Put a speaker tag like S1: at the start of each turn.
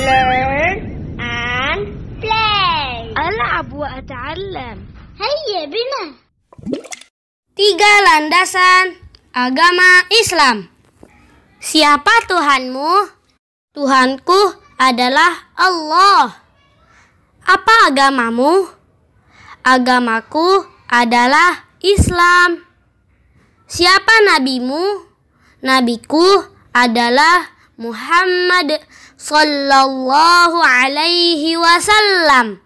S1: Learn and play. ألعب وأتعلم. هيا بنا.
S2: Tiga landasan agama Islam. Siapa Tuhanmu? Tuhanku adalah Allah. Apa agamamu? Agamaku adalah Islam. Siapa nabimu? Nabiku adalah محمد صلى الله عليه وسلم